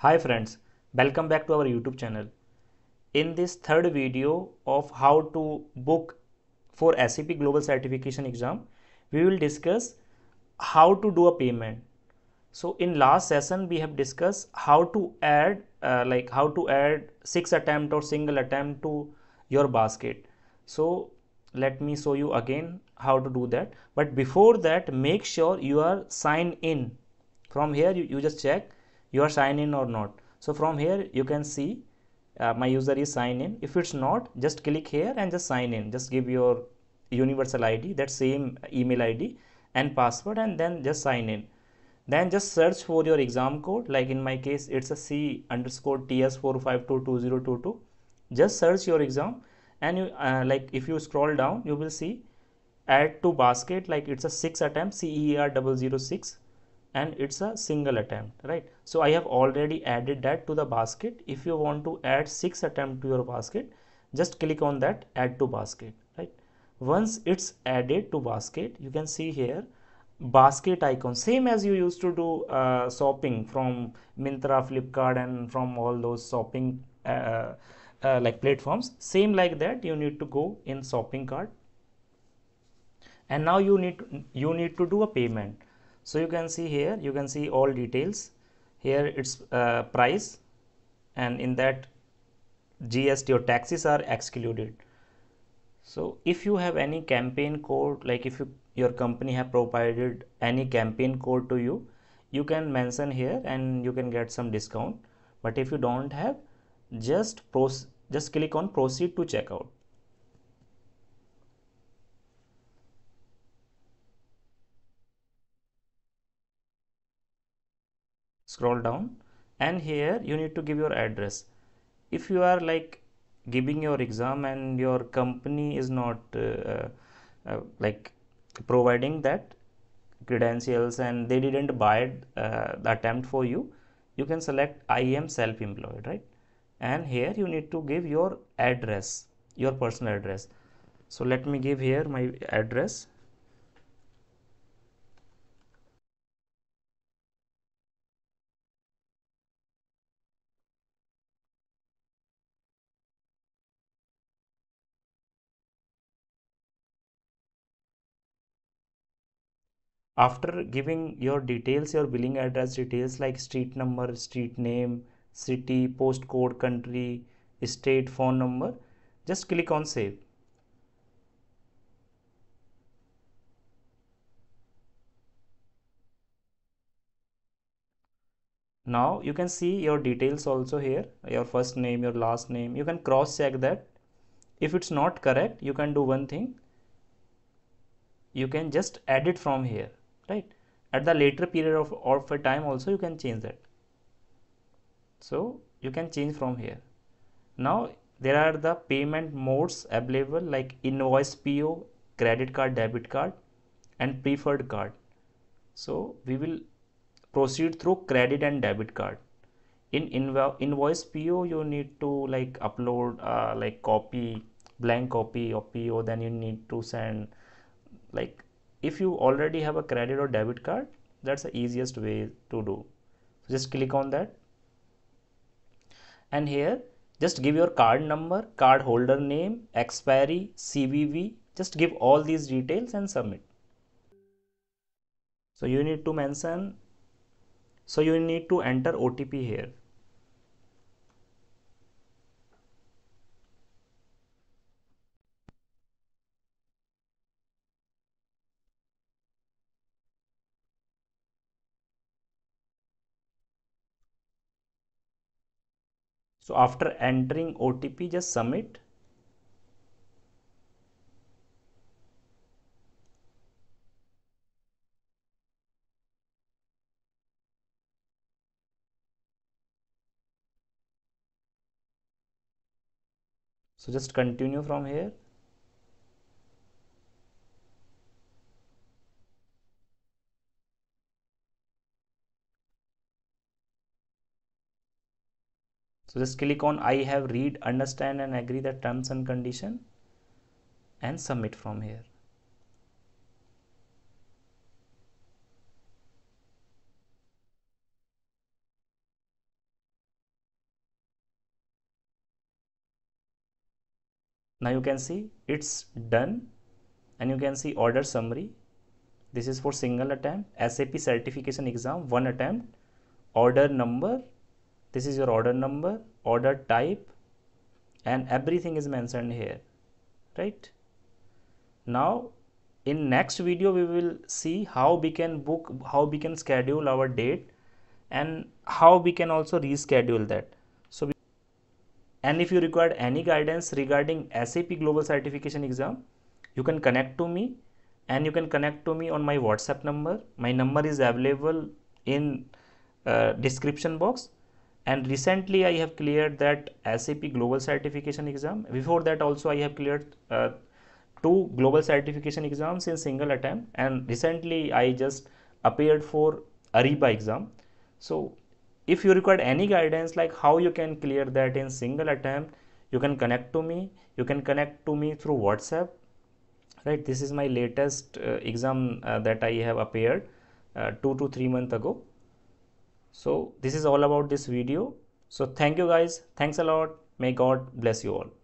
Hi friends, welcome back to our YouTube channel. In this third video of how to book for SAP Global Certification exam, we will discuss how to do a payment. So in last session, we have discussed how to add uh, like how to add six attempt or single attempt to your basket. So let me show you again how to do that. But before that, make sure you are signed in. From here, you, you just check you are sign in or not so from here you can see uh, my user is sign in if it's not just click here and just sign in just give your universal id that same email id and password and then just sign in then just search for your exam code like in my case it's a c underscore ts4522022 just search your exam and you uh, like if you scroll down you will see add to basket like it's a six attempt cer 006 and it's a single attempt right so i have already added that to the basket if you want to add six attempt to your basket just click on that add to basket right once it's added to basket you can see here basket icon same as you used to do uh, shopping from mintra flipkart and from all those shopping uh, uh, uh, like platforms same like that you need to go in shopping cart and now you need you need to do a payment so you can see here you can see all details here it's uh, price and in that GST or taxes are excluded so if you have any campaign code like if you, your company have provided any campaign code to you you can mention here and you can get some discount but if you don't have just just click on proceed to checkout scroll down and here you need to give your address if you are like giving your exam and your company is not uh, uh, uh like providing that credentials and they didn't buy uh, the attempt for you you can select i am self employed right and here you need to give your address your personal address so let me give here my address after giving your details your billing address details like street number street name city postcode country state phone number just click on save now you can see your details also here your first name your last name you can cross check that if it's not correct you can do one thing you can just add it from here right at the later period of, or for time also you can change that so you can change from here now there are the payment modes available like invoice PO credit card debit card and preferred card so we will proceed through credit and debit card in invo invoice PO you need to like upload uh, like copy blank copy of PO then you need to send like if you already have a credit or debit card that's the easiest way to do so just click on that and here just give your card number card holder name expiry cvv just give all these details and submit so you need to mention so you need to enter otp here So after entering OTP, just submit. So just continue from here. so just click on i have read understand and agree the terms and condition and submit from here now you can see it's done and you can see order summary this is for single attempt sap certification exam one attempt order number this is your order number order type and everything is mentioned here right now in next video we will see how we can book how we can schedule our date and how we can also reschedule that so we, and if you require any guidance regarding sap global certification exam you can connect to me and you can connect to me on my whatsapp number my number is available in uh, description box and recently i have cleared that sap global certification exam before that also i have cleared uh, two global certification exams in single attempt and recently i just appeared for ariba exam so if you require any guidance like how you can clear that in single attempt you can connect to me you can connect to me through whatsapp right this is my latest uh, exam uh, that i have appeared uh, 2 to 3 month ago so this is all about this video so thank you guys thanks a lot may god bless you all